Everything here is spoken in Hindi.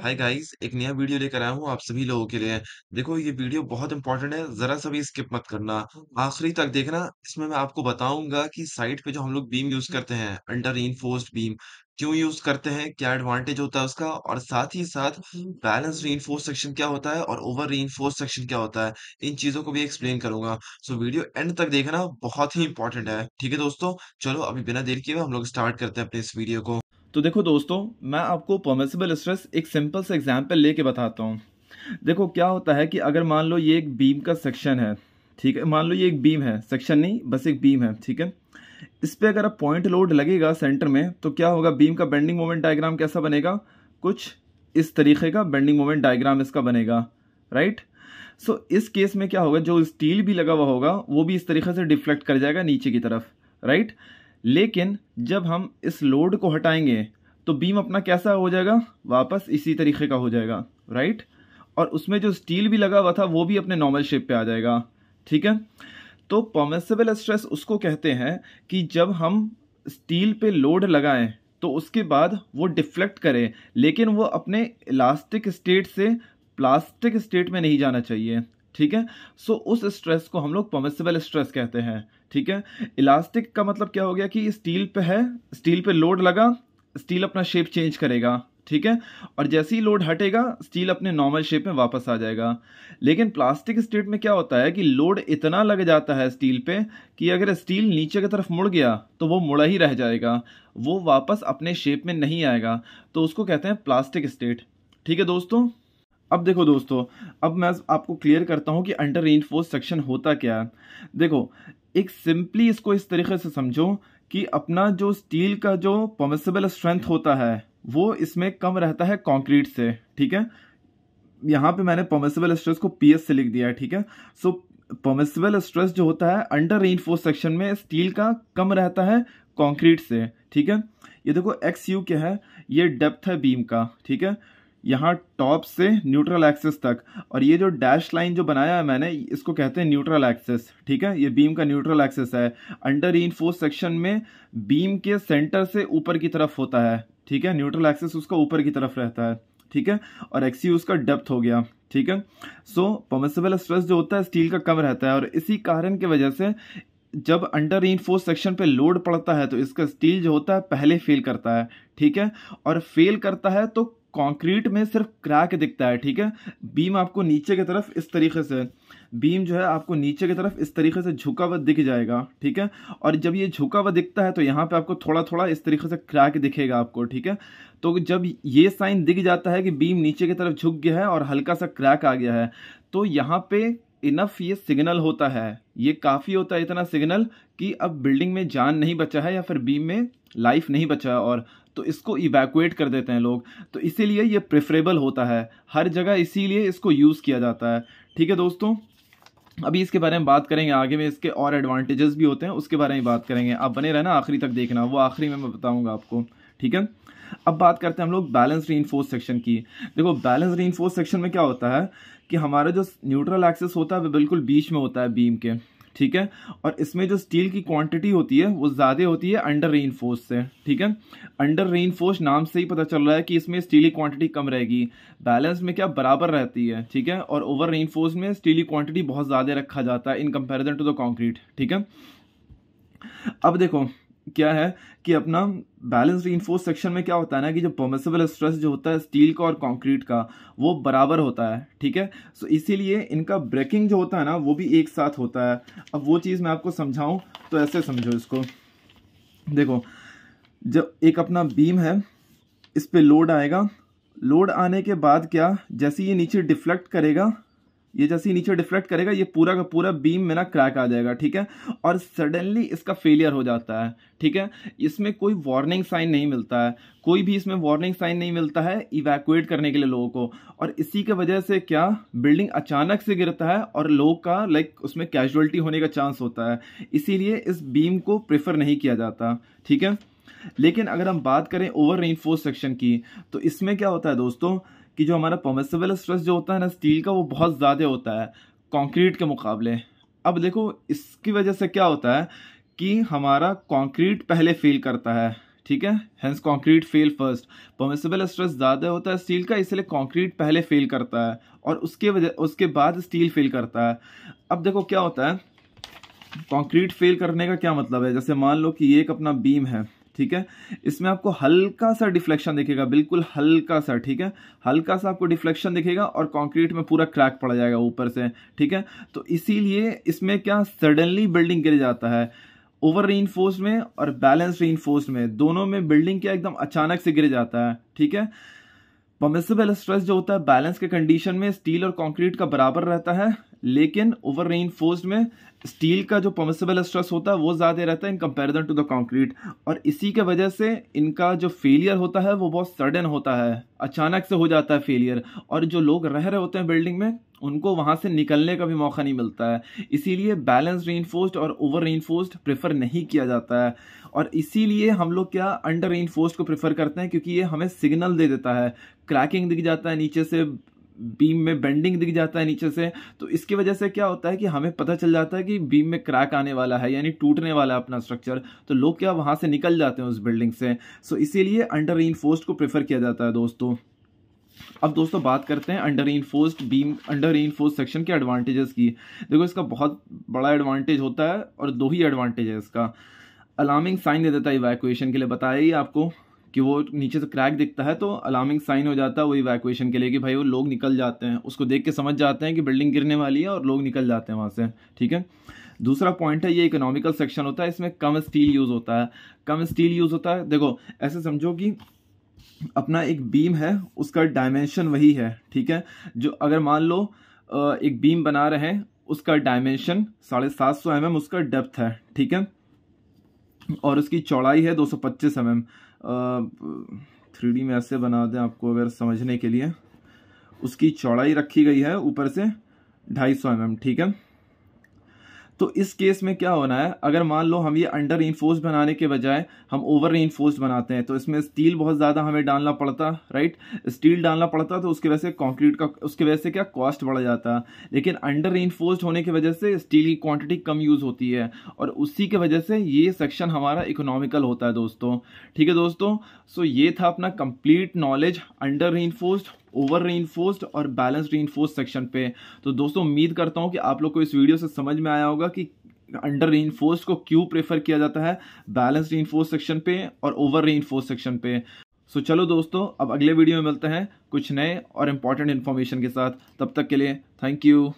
हाय गाइस एक नया वीडियो लेकर आया हूँ आप सभी लोगों के लिए देखो ये वीडियो बहुत इंपॉर्टेंट है जरा सा भी स्किप मत करना आखिरी तक देखना इसमें मैं आपको बताऊंगा कि साइट पे जो हम लोग बीम यूज करते हैं अंडर रीइंफोर्स्ड बीम क्यों यूज करते हैं क्या एडवांटेज होता है उसका और साथ ही साथ बैलेंस रीइंफोर्स सेक्शन क्या होता है और ओवर रीइंफोर्स सेक्शन क्या होता है इन चीजों को भी एक्सप्लेन करूंगा सो वीडियो एंड तक देखना बहुत ही इंपॉर्टेंट है ठीक है दोस्तों चलो अभी बिना देर किए हम लोग स्टार्ट करते हैं अपने इस वीडियो को तो देखो दोस्तों मैं आपको पॉमिसिबल स्ट्रेस एक सिंपल से एग्जाम्पल लेके बताता हूँ देखो क्या होता है कि अगर मान लो ये एक बीम का सेक्शन है ठीक है मान लो ये एक बीम है सेक्शन नहीं बस एक बीम है ठीक है इस पर अगर पॉइंट लोड लगेगा सेंटर में तो क्या होगा बीम का बेंडिंग मोमेंट डायग्राम कैसा बनेगा कुछ इस तरीके का बेंडिंग मोमेंट डायग्राम इसका बनेगा राइट सो इस केस में क्या होगा जो स्टील भी लगा हुआ होगा वो भी इस तरीके से डिफ्लेक्ट कर जाएगा नीचे की तरफ राइट right? लेकिन जब हम इस लोड को हटाएंगे तो बीम अपना कैसा हो जाएगा वापस इसी तरीके का हो जाएगा राइट और उसमें जो स्टील भी लगा हुआ था वो भी अपने नॉर्मल शेप पे आ जाएगा ठीक है तो पॉमेसिबल स्ट्रेस उसको कहते हैं कि जब हम स्टील पे लोड लगाएं तो उसके बाद वो डिफ्लेक्ट करें लेकिन वो अपने इलास्टिक स्टेट से प्लास्टिक स्टेट में नहीं जाना चाहिए ठीक है सो उस स्ट्रेस को हम लोग पॉमेसिबल स्ट्रेस कहते हैं ठीक है इलास्टिक का मतलब क्या हो गया कि स्टील पे है स्टील पे लोड लगा स्टील अपना शेप चेंज करेगा ठीक है और जैसे ही लोड हटेगा स्टील अपने नॉर्मल शेप में वापस आ जाएगा लेकिन प्लास्टिक स्टेट में क्या होता है कि लोड इतना लग जाता है स्टील पे कि अगर स्टील नीचे की तरफ मुड़ गया तो वो मुड़ा ही रह जाएगा वो वापस अपने शेप में नहीं आएगा तो उसको कहते हैं प्लास्टिक स्टेट ठीक है दोस्तों अब देखो दोस्तों अब मैं आपको क्लियर करता हूँ कि अंडर रेनफोर्स सेक्शन होता क्या है देखो एक सिंपली इसको इस तरीके से समझो कि अपना जो स्टील का जो परमिसेबल स्ट्रेंथ होता है वो इसमें कम रहता है कंक्रीट से ठीक है यहाँ पे मैंने परमिसेबल स्ट्रेस को पी से लिख दिया है ठीक है सो परमिसेबल स्ट्रेस जो होता है अंडर रेनफोर्स सेक्शन में स्टील का कम रहता है कॉन्क्रीट से ठीक है ये देखो एक्स यू क्या है ये डेप्थ है बीम का ठीक है यहाँ टॉप से न्यूट्रल एक्सेस तक और ये जो डैश लाइन जो बनाया है मैंने इसको कहते हैं न्यूट्रल एक्सेस ठीक है ये बीम का न्यूट्रल एक्सेस है अंडर रीइंफोर्स सेक्शन में बीम के सेंटर से ऊपर की तरफ होता है ठीक है न्यूट्रल एक्सेस उसका ऊपर की तरफ रहता है ठीक है और एक्सी उसका डेप्थ हो गया ठीक है सो पमसिबल स्ट्रेस जो होता है स्टील का कम रहता है और इसी कारण की वजह से जब अंडर इनफोर्स सेक्शन पे लोड पड़ता है तो इसका स्टील जो होता है पहले फेल करता है ठीक है और फेल करता है तो कंक्रीट में सिर्फ क्रैक दिखता है ठीक है बीम आपको नीचे की तरफ इस तरीके से बीम जो है आपको नीचे की तरफ इस तरीके से झुका हुआ दिख जाएगा ठीक है और जब ये झुका हुआ दिखता है तो यहाँ पे आपको थोड़ा थोड़ा इस तरीके से क्रैक दिखेगा आपको ठीक है तो जब ये साइन दिख जाता है कि बीम नीचे की तरफ झुक गया है और हल्का सा क्रैक आ गया है तो यहाँ पे इनफ ये सिग्नल होता है ये काफ़ी होता है इतना सिग्नल कि अब बिल्डिंग में जान नहीं बचा है या फिर बीम में लाइफ नहीं बचा है और तो इसको इवैकुएट कर देते हैं लोग तो इसीलिए ये प्रेफरेबल होता है हर जगह इसीलिए इसको यूज़ किया जाता है ठीक है दोस्तों अभी इसके बारे में बात करेंगे आगे में इसके और एडवांटेजेस भी होते हैं उसके बारे में बात करेंगे आप बने रहना आखिरी तक देखना वो आखिरी में मैं बताऊँगा आपको ठीक है अब बात करते हैं हम लोग बैलेंस री सेक्शन की देखो बैलेंस री सेक्शन में क्या होता है कि हमारा जो न्यूट्रल एक्सेस होता है वह बिल्कुल बीच में होता है बीम के ठीक है और इसमें जो स्टील की क्वांटिटी होती है वो ज़्यादा होती है अंडर रेन से ठीक है अंडर रेन नाम से ही पता चल रहा है कि इसमें स्टील की क्वांटिटी कम रहेगी बैलेंस में क्या बराबर रहती है ठीक है और ओवर रेन में स्टील की क्वांटिटी बहुत ज़्यादा रखा जाता है in comparison to the concrete ठीक है अब देखो क्या है कि अपना बैलेंस रीइंफोर्स सेक्शन में क्या होता है ना कि जो पर्मिसेबल स्ट्रेस जो होता है स्टील का और कंक्रीट का वो बराबर होता है ठीक है सो so, इसीलिए इनका ब्रेकिंग जो होता है ना वो भी एक साथ होता है अब वो चीज़ मैं आपको समझाऊं तो ऐसे समझो इसको देखो जब एक अपना बीम है इस पर लोड आएगा लोड आने के बाद क्या जैसे ये नीचे डिफ्लेक्ट करेगा ये जैसे ही नीचे डिफ्लेक्ट करेगा ये पूरा का पूरा बीम में ना क्रैक आ जाएगा ठीक है और सडनली इसका फेलियर हो जाता है ठीक है इसमें कोई वार्निंग साइन नहीं मिलता है कोई भी इसमें वार्निंग साइन नहीं मिलता है इवैक्यूएट करने के लिए लोगों को और इसी के वजह से क्या बिल्डिंग अचानक से गिरता है और लोग का लाइक उसमें कैजुअलिटी होने का चांस होता है इसीलिए इस बीम को प्रेफर नहीं किया जाता ठीक है लेकिन अगर हम बात करें ओवर रेनफोर्स सेक्शन की तो इसमें क्या होता है दोस्तों कि जो हमारा पॉमेसिबल स्ट्रेस जो होता है ना स्टील का वो बहुत ज़्यादा होता है कंक्रीट के मुकाबले अब देखो इसकी वजह से क्या होता है कि हमारा कंक्रीट पहले फेल करता है ठीक है hence concrete fail first permissible stress ज़्यादा होता है स्टील का इसलिए कंक्रीट पहले फेल करता है और उसके वजह उसके बाद स्टील फेल करता है अब देखो क्या होता है कंक्रीट फेल करने का क्या मतलब है जैसे मान लो कि ये एक अपना बीम है ठीक है इसमें आपको हल्का सा डिफ्लेक्शन दिखेगा बिल्कुल हल्का सा ठीक है हल्का सा आपको डिफ्लेक्शन दिखेगा और कंक्रीट में पूरा क्रैक पड़ जाएगा ऊपर से ठीक है तो इसीलिए इसमें क्या सडनली बिल्डिंग गिर जाता है ओवर री में और बैलेंस री में दोनों में बिल्डिंग क्या एकदम अचानक से गिर जाता है ठीक है परमिसेबल स्ट्रेस जो होता है बैलेंस के कंडीशन में स्टील और कॉन्क्रीट का बराबर रहता है लेकिन ओवर रेनफोर्स्ड में स्टील का जो परमिसेबल स्ट्रेस होता है वो ज़्यादा रहता है in comparison to the concrete और इसी के वजह से इनका जो फेलियर होता है वो बहुत सडन होता है अचानक से हो जाता है फेलियर और जो लोग रह रहे होते हैं बिल्डिंग में उनको वहाँ से निकलने का भी मौका नहीं मिलता है इसीलिए बैलेंस री और ओवर री प्रेफर नहीं किया जाता है और इसीलिए हम लोग क्या अंडर री को प्रेफर करते हैं क्योंकि ये हमें सिग्नल दे देता है क्रैकिंग दिख जाता है नीचे से बीम में बेंडिंग दिख जाता है नीचे से तो इसकी वजह से क्या होता है कि हमें पता चल जाता है कि बीम में क्रैक आने वाला है यानी टूटने वाला है अपना स्ट्रक्चर तो लोग क्या वहाँ से निकल जाते हैं उस बिल्डिंग से सो इसीलिए अंडर री को प्रेफर किया जाता है दोस्तों अब दोस्तों बात करते हैं under reinforced beam under reinforce section के एडवांटेजेस की देखो इसका बहुत बड़ा एडवांटेज होता है और दो ही एडवांटेज है इसका अलार्मिंग साइन दे देता है इवैक्यूएशन के लिए बताया ही आपको कि वो नीचे से क्रैक दिखता है तो अलार्मिंग साइन हो जाता है वो इवैक्यूएशन के लिए कि भाई वो लोग निकल जाते हैं उसको देख के समझ जाते हैं कि बिल्डिंग गिरने वाली है और लोग निकल जाते हैं वहाँ से ठीक है दूसरा पॉइंट है ये इकोनॉमिकल सेक्शन होता है इसमें कम स्टील यूज़ होता है कम स्टील यूज़ होता है देखो ऐसे समझो कि अपना एक बीम है उसका डायमेंशन वही है ठीक है जो अगर मान लो एक बीम बना रहे हैं उसका डायमेंशन साढ़े सात सौ एम mm, एम उसका डेप्थ है ठीक है और उसकी चौड़ाई है दो सौ पच्चीस एम mm। एम थ्री में ऐसे बना दें आपको अगर समझने के लिए उसकी चौड़ाई रखी गई है ऊपर से ढाई सौ एम ठीक है तो इस केस में क्या होना है अगर मान लो हम ये अंडर रीनफोर्स बनाने के बजाय हम ओवर रीनफोर्स बनाते हैं तो इसमें स्टील बहुत ज़्यादा हमें डालना पड़ता राइट स्टील डालना पड़ता तो उसके वजह से कॉन्क्रीट का उसके वजह से क्या कॉस्ट बढ़ जाता लेकिन अंडर रीनफोर्स्ड होने की वजह से स्टील की क्वान्टिटी कम यूज़ होती है और उसी की वजह से ये सेक्शन हमारा इकोनॉमिकल होता है दोस्तों ठीक है दोस्तों सो ये था अपना complete knowledge under reinforced over री और बैलेंस री सेक्शन पे तो दोस्तों उम्मीद करता हूँ कि आप लोग को इस वीडियो से समझ में आया होगा कि अंडर री को क्यों प्रेफर किया जाता है बैलेंस री सेक्शन पे और ओवर री सेक्शन पे सो so, चलो दोस्तों अब अगले वीडियो में मिलते हैं कुछ नए और इम्पॉर्टेंट इन्फॉर्मेशन के साथ तब तक के लिए थैंक यू